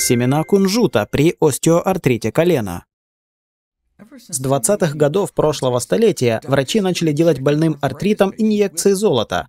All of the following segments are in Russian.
Семена кунжута при остеоартрите колена. С 20-х годов прошлого столетия врачи начали делать больным артритом инъекции золота.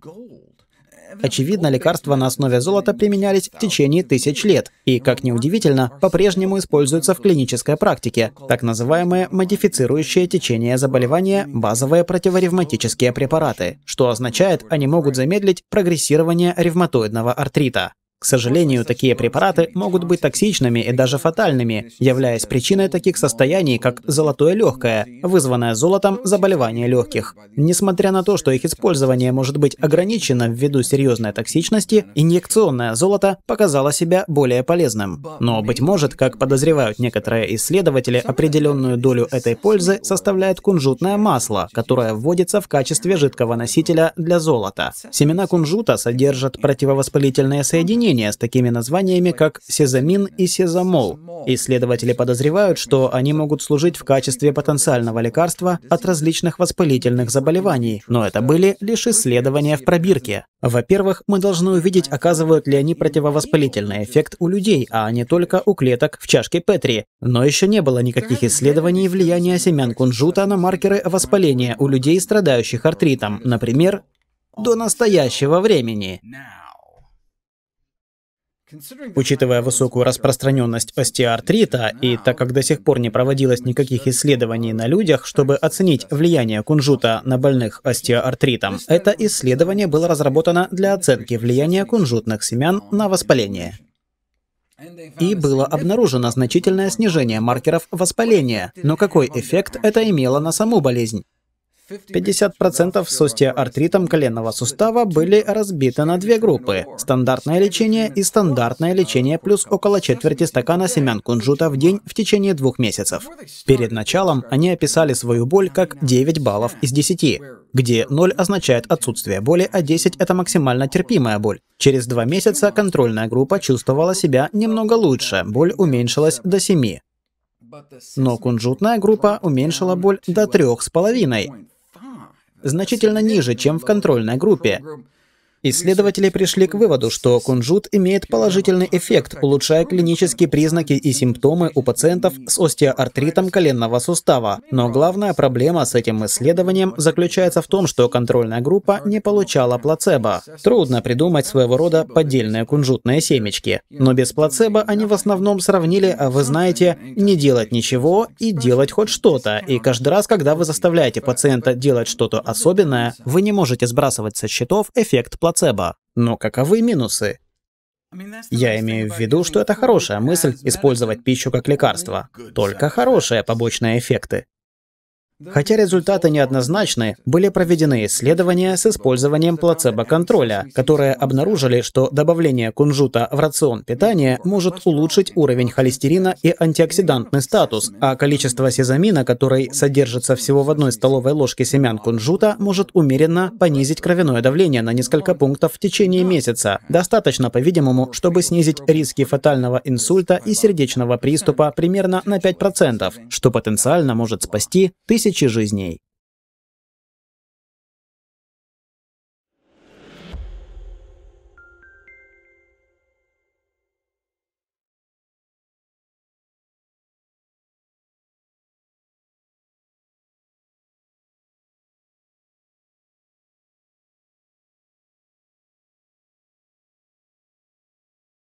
Очевидно, лекарства на основе золота применялись в течение тысяч лет и, как ни удивительно, по-прежнему используются в клинической практике, так называемые модифицирующие течение заболевания базовые противоревматические препараты, что означает, они могут замедлить прогрессирование ревматоидного артрита. К сожалению, такие препараты могут быть токсичными и даже фатальными, являясь причиной таких состояний, как золотое легкое, вызванное золотом заболевание легких. Несмотря на то, что их использование может быть ограничено ввиду серьезной токсичности, инъекционное золото показало себя более полезным. Но, быть может, как подозревают некоторые исследователи, определенную долю этой пользы составляет кунжутное масло, которое вводится в качестве жидкого носителя для золота. Семена кунжута содержат противовоспалительные соединения, растения с такими названиями, как сезамин и сезамол. Исследователи подозревают, что они могут служить в качестве потенциального лекарства от различных воспалительных заболеваний, но это были лишь исследования в пробирке. Во-первых, мы должны увидеть, оказывают ли они противовоспалительный эффект у людей, а не только у клеток в чашке Петри. Но еще не было никаких исследований влияния семян кунжута на маркеры воспаления у людей, страдающих артритом, например, до настоящего времени. Учитывая высокую распространенность остеоартрита, и так как до сих пор не проводилось никаких исследований на людях, чтобы оценить влияние кунжута на больных остеоартритом, это исследование было разработано для оценки влияния кунжутных семян на воспаление. И было обнаружено значительное снижение маркеров воспаления, но какой эффект это имело на саму болезнь? 50% с остеоартритом коленного сустава были разбиты на две группы – стандартное лечение и стандартное лечение плюс около четверти стакана семян кунжута в день в течение двух месяцев. Перед началом они описали свою боль как 9 баллов из 10, где 0 означает отсутствие боли, а 10 – это максимально терпимая боль. Через два месяца контрольная группа чувствовала себя немного лучше, боль уменьшилась до 7. Но кунжутная группа уменьшила боль до трех с половиной, значительно ниже, чем в контрольной группе. Исследователи пришли к выводу, что кунжут имеет положительный эффект, улучшая клинические признаки и симптомы у пациентов с остеоартритом коленного сустава. Но главная проблема с этим исследованием заключается в том, что контрольная группа не получала плацебо. Трудно придумать своего рода поддельные кунжутные семечки. Но без плацебо они в основном сравнили, а вы знаете, не делать ничего и делать хоть что-то. И каждый раз, когда вы заставляете пациента делать что-то особенное, вы не можете сбрасывать со счетов эффект плацебо плацебо. Но каковы минусы? Я имею в виду, что это хорошая мысль использовать пищу как лекарство. Только хорошие побочные эффекты. Хотя результаты неоднозначны, были проведены исследования с использованием плацебо-контроля, которые обнаружили, что добавление кунжута в рацион питания может улучшить уровень холестерина и антиоксидантный статус, а количество сезамина, который содержится всего в одной столовой ложке семян кунжута, может умеренно понизить кровяное давление на несколько пунктов в течение месяца. Достаточно, по-видимому, чтобы снизить риски фатального инсульта и сердечного приступа примерно на 5%, что потенциально может спасти тысячи тысячи жизней.